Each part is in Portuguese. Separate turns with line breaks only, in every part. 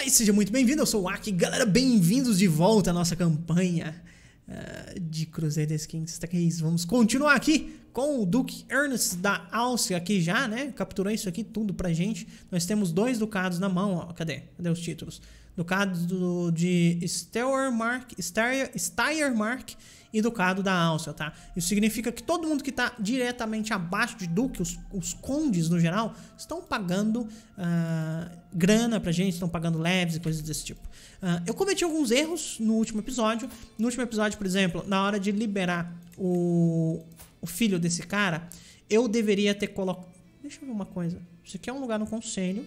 Olá e seja muito bem-vindo, eu sou o Aki. Galera, bem-vindos de volta à nossa campanha uh, de Crusaders Kings 3. Vamos continuar aqui com o Duke Ernest da Áustria aqui já, né? Capturou isso aqui tudo pra gente. Nós temos dois ducados na mão, ó. Cadê? Cadê os títulos? ducado do, de Steiermark, Steiermark e ducado da Áustria, tá? Isso significa que todo mundo que está diretamente abaixo de duque, os, os, condes no geral, estão pagando uh, grana pra gente, estão pagando leves e coisas desse tipo. Uh, eu cometi alguns erros no último episódio. No último episódio, por exemplo, na hora de liberar o, o filho desse cara, eu deveria ter colocado... Deixa eu ver uma coisa. Isso aqui é um lugar no conselho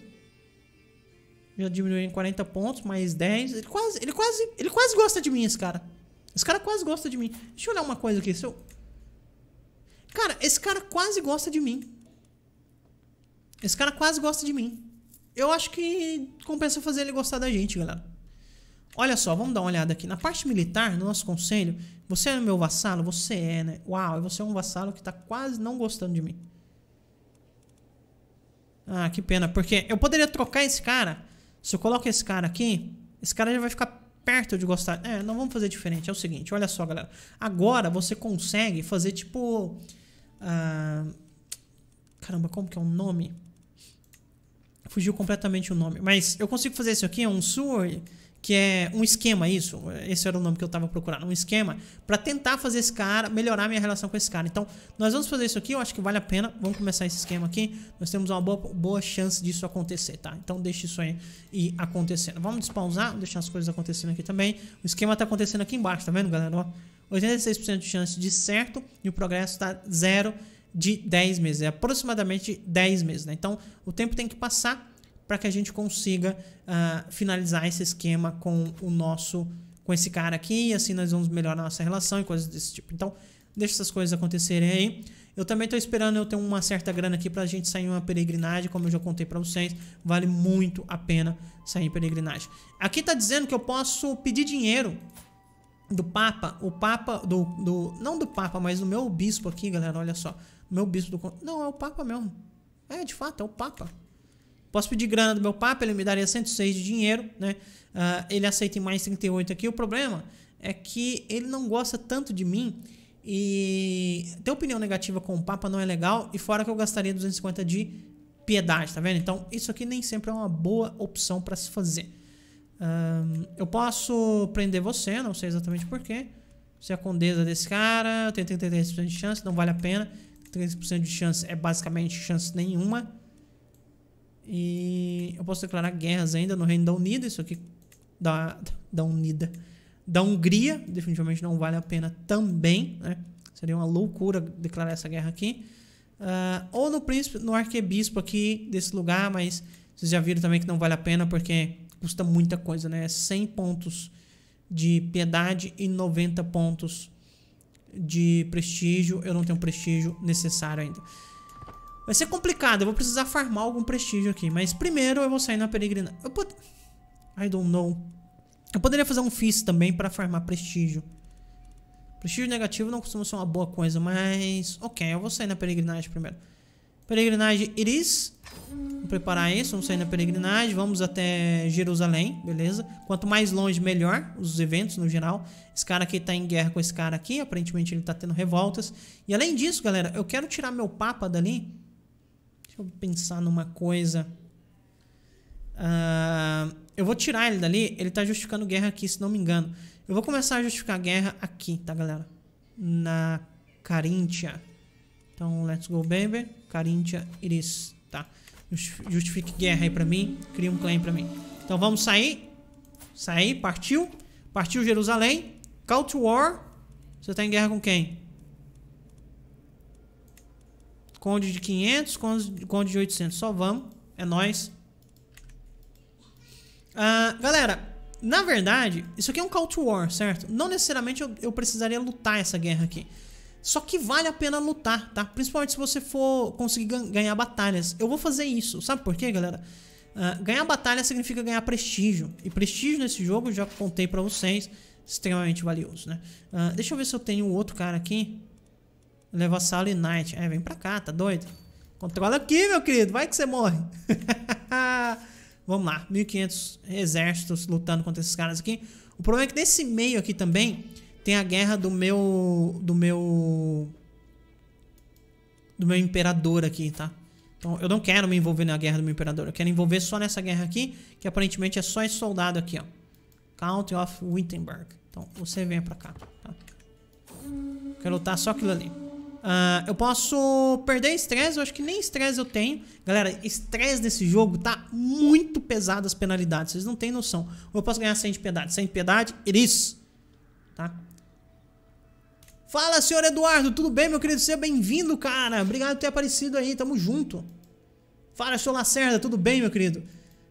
já diminuiu em 40 pontos, mais 10. Ele quase, ele quase, ele quase gosta de mim, esse cara. Esse cara quase gosta de mim. Deixa eu olhar uma coisa aqui. Se eu... Cara, esse cara quase gosta de mim. Esse cara quase gosta de mim. Eu acho que compensa fazer ele gostar da gente, galera. Olha só, vamos dar uma olhada aqui. Na parte militar, no nosso conselho, você é meu vassalo? Você é, né? Uau, você é um vassalo que tá quase não gostando de mim. Ah, que pena, porque eu poderia trocar esse cara se eu coloco esse cara aqui, esse cara já vai ficar perto de gostar. É, não vamos fazer diferente. É o seguinte, olha só, galera. Agora você consegue fazer tipo. Ah, caramba, como que é o nome? Fugiu completamente o nome. Mas eu consigo fazer isso aqui, é um SUR que é um esquema isso, esse era o nome que eu estava procurando, um esquema para tentar fazer esse cara, melhorar minha relação com esse cara. Então, nós vamos fazer isso aqui, eu acho que vale a pena. Vamos começar esse esquema aqui. Nós temos uma boa, boa chance disso acontecer, tá? Então, deixa isso aí ir acontecendo. Vamos despausar, deixar as coisas acontecendo aqui também. O esquema está acontecendo aqui embaixo, tá vendo, galera? 86% de chance de certo e o progresso está zero de 10 meses, é aproximadamente 10 meses, né? Então, o tempo tem que passar para que a gente consiga uh, finalizar esse esquema com o nosso com esse cara aqui, e assim nós vamos melhorar nossa relação e coisas desse tipo. Então, deixa essas coisas acontecerem aí. Eu também estou esperando eu ter uma certa grana aqui para a gente sair uma peregrinagem, como eu já contei para vocês, vale muito a pena sair em peregrinagem. Aqui está dizendo que eu posso pedir dinheiro do Papa, o Papa do, do não do Papa, mas do meu bispo aqui, galera, olha só. Meu bispo do Não, é o Papa mesmo. É, de fato, é o Papa. Posso pedir grana do meu papo, ele me daria 106 de dinheiro, né? Uh, ele aceita em mais 38 aqui. O problema é que ele não gosta tanto de mim e ter opinião negativa com o Papa não é legal. E fora que eu gastaria 250 de piedade, tá vendo? Então isso aqui nem sempre é uma boa opção para se fazer. Ah, eu posso prender você, não sei exatamente porquê. Você é a condesa desse cara, eu tenho 33% de chance, não vale a pena. 33% de chance é basicamente chance nenhuma. E eu posso declarar guerras ainda no Reino da Unida, isso aqui da, da Unida. Da Hungria, definitivamente não vale a pena também, né? Seria uma loucura declarar essa guerra aqui. Uh, ou no príncipe, no arquebispo aqui desse lugar, mas vocês já viram também que não vale a pena porque custa muita coisa, né? 100 pontos de piedade e 90 pontos de prestígio. Eu não tenho prestígio necessário ainda. Vai ser complicado, eu vou precisar farmar algum prestígio aqui. Mas primeiro eu vou sair na peregrinação. Eu pod... I don't know. Eu poderia fazer um fist também pra farmar prestígio. Prestígio negativo não costuma ser uma boa coisa, mas... Ok, eu vou sair na peregrinagem primeiro. Peregrinagem Iris. Vou preparar isso, vamos sair na peregrinagem. Vamos até Jerusalém, beleza? Quanto mais longe, melhor. Os eventos, no geral. Esse cara aqui tá em guerra com esse cara aqui. Aparentemente ele tá tendo revoltas. E além disso, galera, eu quero tirar meu papa dali Deixa eu pensar numa coisa. Uh, eu vou tirar ele dali. Ele tá justificando guerra aqui, se não me engano. Eu vou começar a justificar guerra aqui, tá, galera? Na Caríntia. Então, let's go, baby. Caríntia Iris, tá? Justifique guerra aí pra mim. Cria um claim pra mim. Então, vamos sair. Sair, partiu. Partiu Jerusalém. Call to war. Você tá em guerra com quem? Conde de 500, conde, de 800. Só vamos. É nóis. Uh, ah, galera, na verdade, isso aqui é um Call to War, certo? Não necessariamente eu, eu precisaria lutar essa guerra aqui. Só que vale a pena lutar, tá? Principalmente se você for conseguir gan ganhar batalhas. Eu vou fazer isso. Sabe por quê, galera? Uh, ganhar batalha significa ganhar prestígio. E prestígio nesse jogo, já contei pra vocês, extremamente valioso, né? Uh, deixa eu ver se eu tenho outro cara aqui. Levassalo é Knight. É, vem pra cá, tá doido? Controla aqui, meu querido. Vai que você morre. Vamos lá. 1500 exércitos lutando contra esses caras aqui. O problema é que nesse meio aqui também tem a guerra do meu... Do meu... Do meu imperador aqui, tá? Então eu não quero me envolver na guerra do meu imperador. Eu quero envolver só nessa guerra aqui. Que aparentemente é só esse soldado aqui, ó. Count of Wittenberg. Então você vem pra cá, tá? Quero lutar só aquilo ali. Uh, eu posso perder estresse, eu acho que nem estresse eu tenho. Galera, estresse desse jogo tá muito pesado as penalidades, vocês não têm noção. Ou eu posso ganhar sem de piedade. Sem de piedade, Iris. Tá? Fala, senhor Eduardo, tudo bem, meu querido? Seja bem-vindo, cara. Obrigado por ter aparecido aí, tamo junto. Fala, senhor Lacerda, tudo bem, meu querido?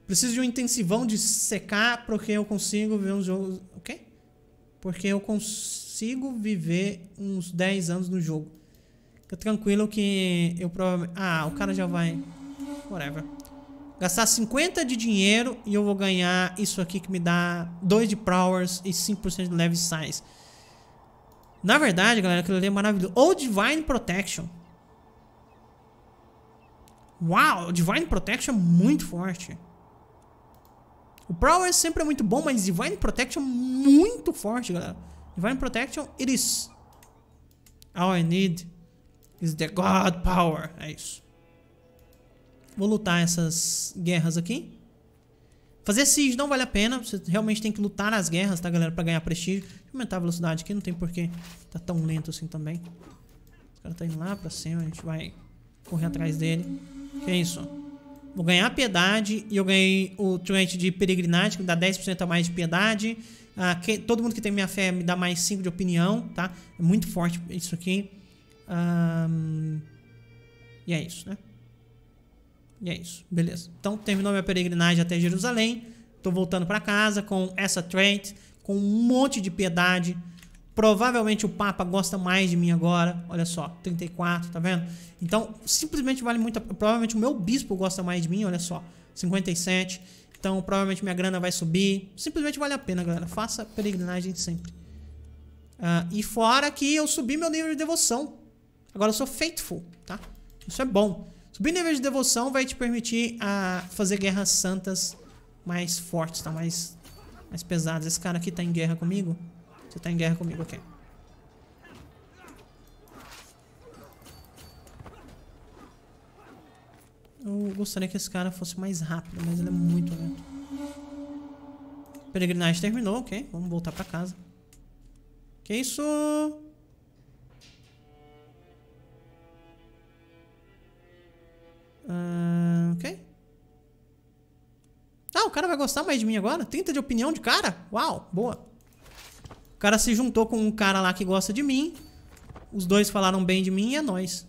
Preciso de um intensivão de secar porque eu consigo ver uns jogos... O quê? Porque eu consigo viver uns 10 anos no jogo. Fica tranquilo que eu provavelmente... Ah, o cara já vai... Whatever. Gastar 50 de dinheiro e eu vou ganhar isso aqui que me dá 2 de powers e 5% de leve size. Na verdade, galera, aquilo ali é maravilhoso. Ou Divine Protection. Uau, Divine Protection é muito forte. O Prowler sempre é muito bom, mas Divine Protection é muito forte, galera. Divine Protection, it is all I need. Is the God Power. É isso. Vou lutar essas guerras aqui. Fazer siege não vale a pena. Você realmente tem que lutar nas guerras, tá, galera? Pra ganhar prestígio. Deixa eu aumentar a velocidade aqui. Não tem porquê tá tão lento assim também. O cara tá indo lá pra cima. A gente vai correr atrás dele. Que é isso. Vou ganhar piedade. E eu ganhei o truente de peregrinagem, que me dá 10% a mais de piedade. Ah, que, todo mundo que tem minha fé me dá mais 5 de opinião, tá? É muito forte isso aqui. Um, e é isso, né? E é isso, beleza. Então terminou minha peregrinagem até Jerusalém. Tô voltando para casa com essa Trent, com um monte de piedade. Provavelmente o Papa gosta mais de mim agora. Olha só, 34, tá vendo? Então, simplesmente vale muito. Provavelmente o meu bispo gosta mais de mim, olha só, 57. Então, provavelmente minha grana vai subir. Simplesmente vale a pena, galera. Faça peregrinagem sempre. Ah, e fora que eu subi meu nível de devoção Agora eu sou faithful, tá? Isso é bom. Subir nível de devoção vai te permitir a ah, fazer guerras santas mais fortes, tá? Mais, mais pesadas. Esse cara aqui tá em guerra comigo? Você tá em guerra comigo, ok. Eu gostaria que esse cara fosse mais rápido, mas ele é muito lento. Peregrinagem terminou, ok. Vamos voltar pra casa. Que isso? ok. Ah, o cara vai gostar mais de mim agora? 30 de opinião de cara? Uau, boa. O cara se juntou com um cara lá que gosta de mim. Os dois falaram bem de mim e é nóis.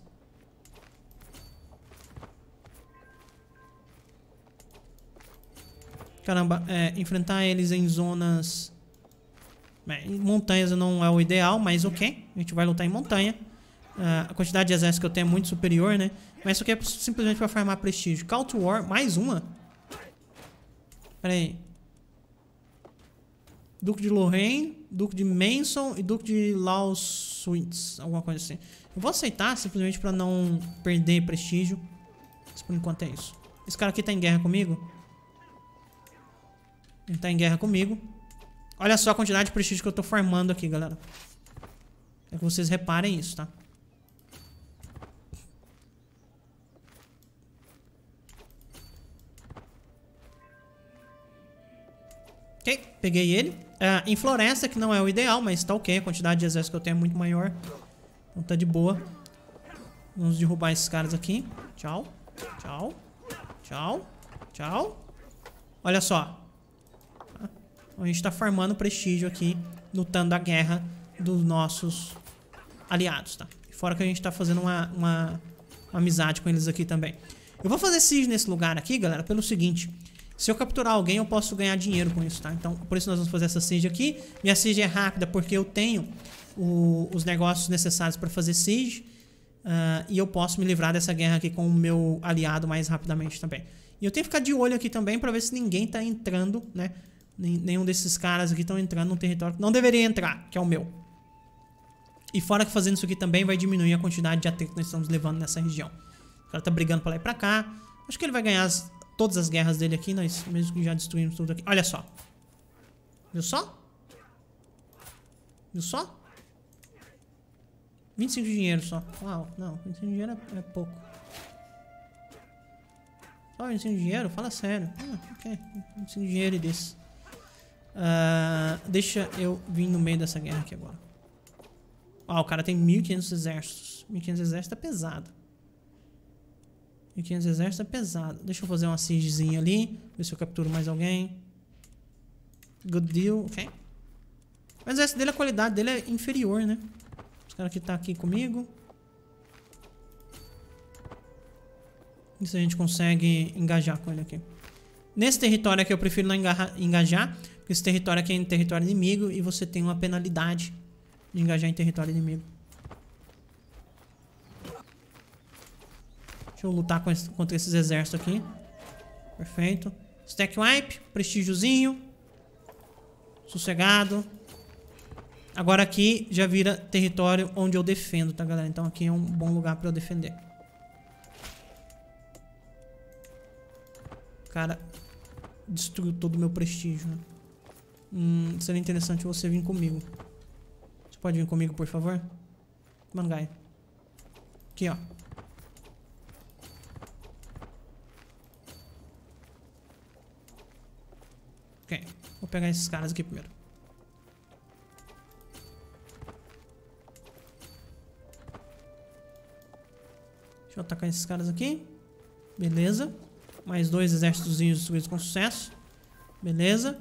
Caramba, é, enfrentar eles em zonas... É, em montanhas não é o ideal, mas ok. A gente vai lutar em montanha. Uh, a quantidade de exército que eu tenho é muito superior, né? Mas isso aqui é simplesmente pra farmar prestígio. Call to War, mais uma? Pera aí. Duque de Lorraine, Duque de Manson e Duque de Lauswitz, alguma coisa assim. Eu vou aceitar simplesmente pra não perder prestígio. Mas por enquanto é isso. Esse cara aqui tá em guerra comigo? Ele tá em guerra comigo. Olha só a quantidade de prestígio que eu tô farmando aqui, galera. É que vocês reparem isso, tá? Peguei ele. Uh, em floresta, que não é o ideal, mas tá ok. A quantidade de exército que eu tenho é muito maior. Então tá de boa. Vamos derrubar esses caras aqui. Tchau. Tchau. Tchau. Tchau. Olha só. Ah, a gente tá farmando prestígio aqui, lutando a guerra dos nossos aliados, tá? Fora que a gente tá fazendo uma, uma, uma amizade com eles aqui também. Eu vou fazer siege nesse lugar aqui, galera, pelo seguinte... Se eu capturar alguém, eu posso ganhar dinheiro com isso, tá? Então, por isso nós vamos fazer essa siege aqui. Minha siege é rápida porque eu tenho o, os negócios necessários para fazer siege. Uh, e eu posso me livrar dessa guerra aqui com o meu aliado mais rapidamente também. E eu tenho que ficar de olho aqui também para ver se ninguém tá entrando, né? Nenhum desses caras aqui estão entrando num território que não deveria entrar, que é o meu. E fora que fazendo isso aqui também vai diminuir a quantidade de atrito que nós estamos levando nessa região. O cara tá brigando pra lá e pra cá. Acho que ele vai ganhar as todas as guerras dele aqui. Nós mesmo que já destruímos tudo aqui. Olha só. Viu só? Viu só? 25 de dinheiro só. Uau, não. 25 de dinheiro é, é pouco. Só 25 de dinheiro? Fala sério. Ah, ok. 25 de dinheiro e desse. Uh, deixa eu vir no meio dessa guerra aqui agora. Ó, o cara tem 1.500 exércitos. 1.500 exércitos é pesado. 1500 exército é pesado. Deixa eu fazer uma siegezinha ali. Ver se eu capturo mais alguém. Good deal. Ok. Mas o exército dele, a qualidade dele é inferior, né? Os caras que tá aqui comigo. se a gente consegue engajar com ele aqui. Nesse território aqui eu prefiro não engajar. Porque esse território aqui é território inimigo. E você tem uma penalidade de engajar em território inimigo. Deixa eu lutar contra esses exércitos aqui. Perfeito. Stack wipe, prestígiozinho. Sossegado. Agora aqui já vira território onde eu defendo, tá, galera? Então aqui é um bom lugar pra eu defender. Cara, destruiu todo o meu prestígio, né? Hum, seria interessante você vir comigo. Você pode vir comigo, por favor? Mangai. Aqui, ó. pegar esses caras aqui primeiro. Deixa eu atacar esses caras aqui. Beleza. Mais dois exércitos destruídos com sucesso. Beleza.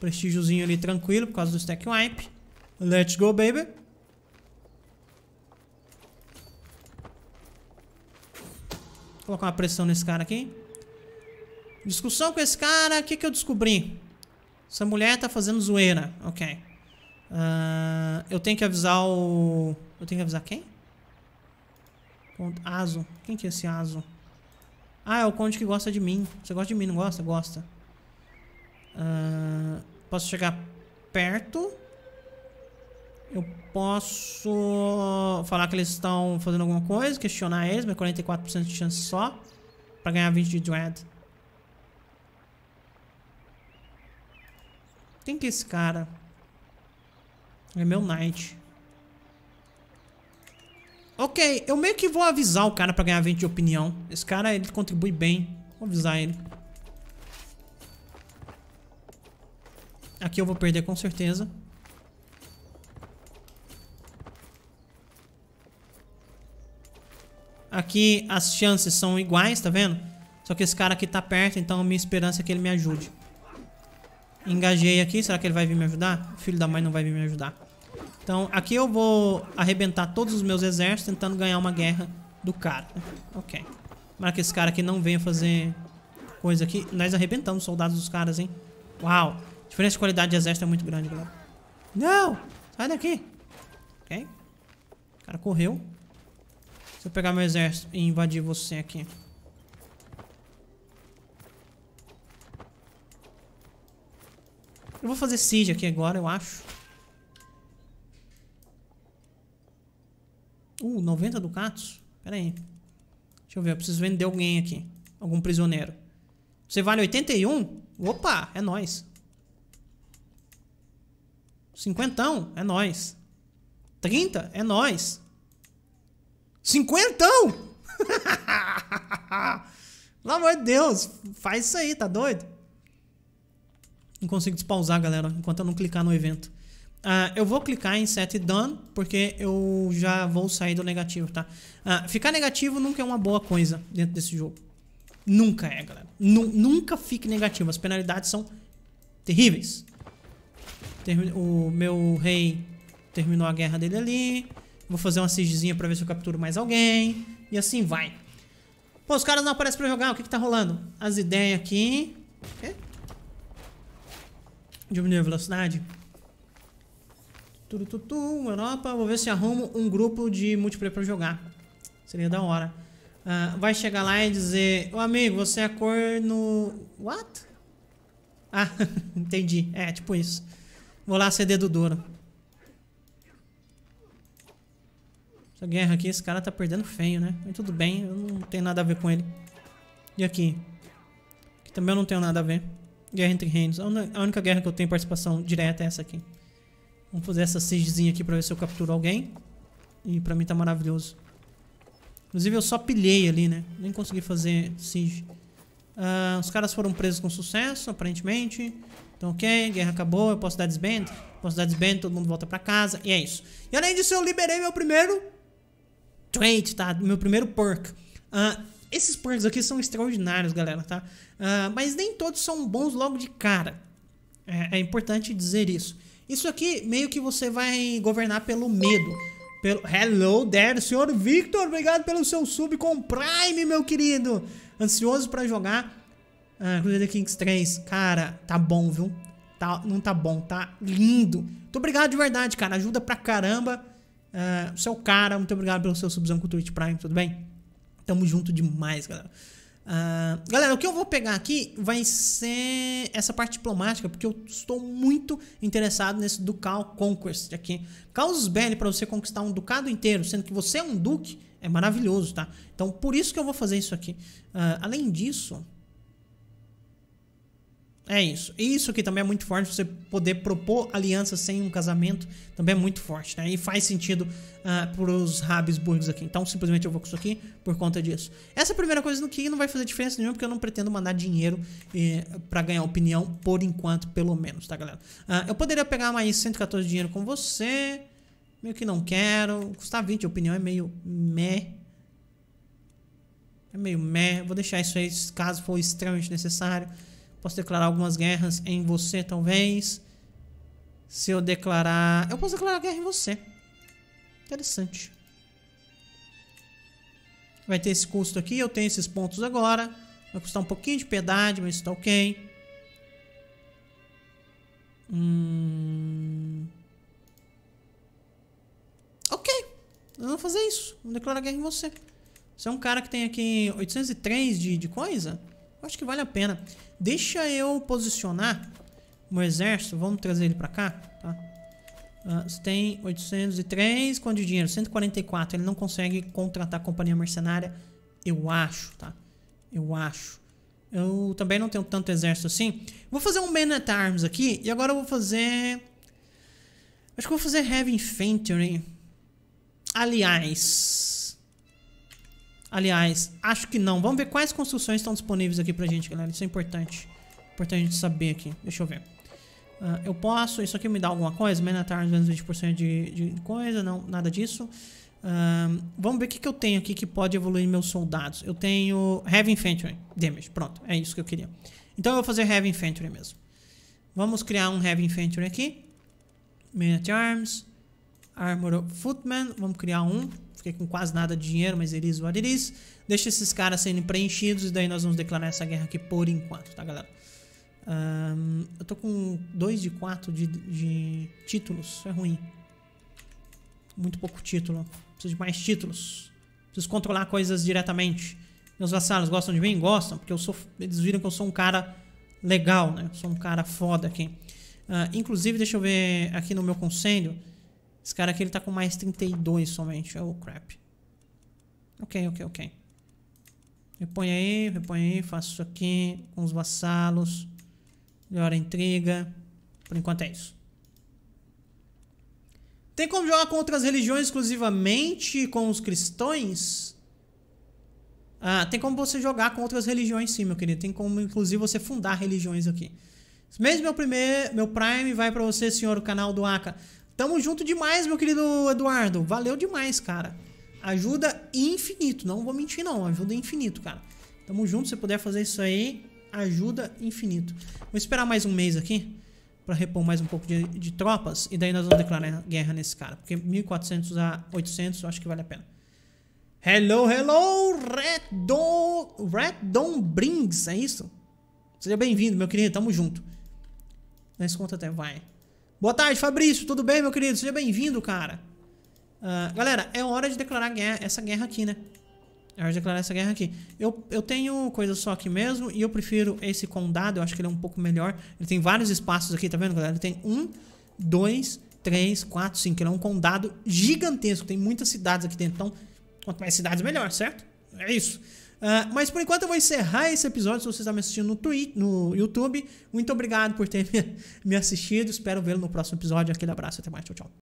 Prestígiozinho ali tranquilo por causa do stack wipe. Let's go, baby. colocar uma pressão nesse cara aqui. Discussão com esse cara, o que, que eu descobri? Essa mulher tá fazendo zoeira. Ok. Uh, eu tenho que avisar o... Eu tenho que avisar quem? Aso. Quem que é esse Aso? Ah, é o conde que gosta de mim. Você gosta de mim, não gosta? Gosta. Uh, posso chegar perto. Eu posso falar que eles estão fazendo alguma coisa, questionar eles, mas 44% é de chance só. Pra ganhar 20 de Dread. Tem que é esse cara. É meu knight. Ok, eu meio que vou avisar o cara pra ganhar 20 de opinião. Esse cara, ele contribui bem. Vou avisar ele. Aqui eu vou perder com certeza. Aqui as chances são iguais, tá vendo? Só que esse cara aqui tá perto, então minha esperança é que ele me ajude. Engajei aqui. Será que ele vai vir me ajudar? O filho da mãe não vai vir me ajudar. Então, aqui eu vou arrebentar todos os meus exércitos tentando ganhar uma guerra do cara. Ok. Tomara que esse cara aqui não venha fazer coisa aqui. Nós arrebentamos os soldados dos caras, hein? Uau. A diferença de qualidade de exército é muito grande, galera. Não! Sai daqui! Ok. O cara correu. Se eu pegar meu exército e invadir você aqui... Eu vou fazer siege aqui agora, eu acho. Uh, 90 ducatos? Pera aí. Deixa eu ver, eu preciso vender alguém aqui. Algum prisioneiro. Você vale 81? Opa, é nóis. Cinquentão? É nóis. 30? É nóis. Cinquentão? Pelo amor de Deus, faz isso aí, tá doido? Não consigo despausar, galera, enquanto eu não clicar no evento. Uh, eu vou clicar em set done, porque eu já vou sair do negativo, tá? Uh, ficar negativo nunca é uma boa coisa dentro desse jogo. Nunca é, galera. Nu nunca fique negativo. As penalidades são terríveis. o meu rei terminou a guerra dele ali. Vou fazer uma sigezinha pra ver se eu capturo mais alguém. E assim vai. Pô, os caras não aparecem pra jogar. O que que tá rolando? As ideias aqui. quê? Diminuir a velocidade. Tudo, tudo, tudo, Europa. Vou ver se arrumo um grupo de multiplayer pra jogar. Seria da hora. Uh, vai chegar lá e dizer: Ô amigo, você é cor no What? Ah, entendi. É, tipo isso. Vou lá ceder do Douro. Essa guerra aqui, esse cara tá perdendo feio, né? Mas tudo bem, eu não tenho nada a ver com ele. E aqui? Aqui também eu não tenho nada a ver. Guerra entre reinos. A única guerra que eu tenho participação direta é essa aqui. Vamos fazer essa siegezinha aqui pra ver se eu capturo alguém. E pra mim tá maravilhoso. Inclusive eu só pilhei ali, né? Nem consegui fazer siege. Uh, os caras foram presos com sucesso, aparentemente. Então, ok, guerra acabou, eu posso dar desband. Posso dar desband, todo mundo volta pra casa. E é isso. E além disso, eu liberei meu primeiro... Trade, tá? Meu primeiro perk. Uh, esses planos aqui são extraordinários, galera, tá? Uh, mas nem todos são bons logo de cara. É, é, importante dizer isso. Isso aqui meio que você vai governar pelo medo. Pelo... Hello there, senhor Victor. Obrigado pelo seu sub com Prime, meu querido. Ansioso para jogar uh, Crusader Kings 3. Cara, tá bom, viu? Tá, não tá bom, tá lindo. Muito obrigado de verdade, cara. Ajuda pra caramba. Uh, seu cara, muito obrigado pelo seu subzão com o Twitch Prime, tudo bem? Tamo junto demais, galera. Uh, galera, o que eu vou pegar aqui vai ser essa parte diplomática, porque eu estou muito interessado nesse Ducal Conquest aqui. Causos belli para você conquistar um ducado inteiro, sendo que você é um duque, é maravilhoso, tá? Então, por isso que eu vou fazer isso aqui. Uh, além disso, é isso. E Isso que também é muito forte, você poder propor aliança sem um casamento também é muito forte, né? E faz sentido uh, pros Habsburgs aqui. Então, simplesmente eu vou com isso aqui por conta disso. Essa é a primeira coisa no que não vai fazer diferença nenhuma, porque eu não pretendo mandar dinheiro eh, para ganhar opinião, por enquanto, pelo menos, tá, galera? Uh, eu poderia pegar mais 114 dinheiro com você, meio que não quero. Custar 20 opinião é meio meh. É meio meh. Vou deixar isso aí, caso for extremamente necessário. Posso declarar algumas guerras em você, talvez. Se eu declarar... Eu posso declarar guerra em você. Interessante. Vai ter esse custo aqui. Eu tenho esses pontos agora. Vai custar um pouquinho de piedade, mas está ok. Hum... Ok. Eu vou fazer isso. Vou declarar guerra em você. Você é um cara que tem aqui 803 de, de coisa? acho que vale a pena. Deixa eu posicionar o exército. Vamos trazer ele pra cá, tá? Uh, você tem 803, quanto de dinheiro? 144. Ele não consegue contratar companhia mercenária, eu acho, tá? Eu acho. Eu também não tenho tanto exército assim. Vou fazer um Man at Arms aqui. E agora eu vou fazer... Acho que vou fazer Heavy Infantry. Aliás... Aliás, acho que não. Vamos ver quais construções estão disponíveis aqui pra gente, galera. Isso é importante. Importante a gente saber aqui. Deixa eu ver. Uh, eu posso... Isso aqui me dá alguma coisa? Manhattan, menos 20% de, de coisa. Não, nada disso. Uh, vamos ver o que, que eu tenho aqui que pode evoluir meus soldados. Eu tenho Heavy Infantry Damage. Pronto, é isso que eu queria. Então eu vou fazer Heavy Infantry mesmo. Vamos criar um Heavy Infantry aqui. Men at Arms. Armor Footman. Vamos criar um fiquei com quase nada de dinheiro, mas eles o is. Deixa esses caras sendo preenchidos e daí nós vamos declarar essa guerra aqui por enquanto, tá, galera? Um, eu tô com 2 de 4 de, de títulos, é ruim. Muito pouco título, preciso de mais títulos. Preciso controlar coisas diretamente. Meus vassalos gostam de mim? Gostam, porque eu sou, eles viram que eu sou um cara legal, né? Eu sou um cara foda aqui. Uh, inclusive, deixa eu ver aqui no meu conselho. Esse cara aqui ele tá com mais 32 somente. Oh, crap. Ok, ok, ok. Repõe aí, repõe aí. Faço isso aqui com os vassalos. Melhora a intriga. Por enquanto é isso. Tem como jogar com outras religiões exclusivamente com os cristãos? Ah, tem como você jogar com outras religiões sim, meu querido. Tem como, inclusive, você fundar religiões aqui. Mesmo meu primeiro, meu Prime vai para você, senhor, o canal do Aka. Tamo junto demais, meu querido Eduardo. Valeu demais, cara. Ajuda infinito, não vou mentir não, ajuda infinito, cara. Tamo junto, se puder fazer isso aí, ajuda infinito. Vou esperar mais um mês aqui para repor mais um pouco de, de, tropas e daí nós vamos declarar guerra nesse cara, porque 1400 a 800 eu acho que vale a pena. Hello, hello, Redon, Redon Brings, é isso? Seja bem-vindo, meu querido, tamo junto. Nesse conta até vai. Boa tarde, Fabrício. Tudo bem, meu querido? Seja bem-vindo, cara. Uh, galera, é hora de declarar guerra, essa guerra aqui, né? É hora de declarar essa guerra aqui. Eu, eu tenho coisa só aqui mesmo e eu prefiro esse condado. Eu acho que ele é um pouco melhor. Ele tem vários espaços aqui, tá vendo, galera? Ele tem um, dois, três, quatro, cinco. Ele é um condado gigantesco. Tem muitas cidades aqui dentro. Então, quanto mais cidades, melhor, certo? É isso. Uh, mas por enquanto eu vou encerrar esse episódio. Se você está me assistindo no, Twitter, no YouTube, muito obrigado por ter me, me assistido. Espero vê-lo no próximo episódio. Aquele abraço, até mais. Tchau, tchau.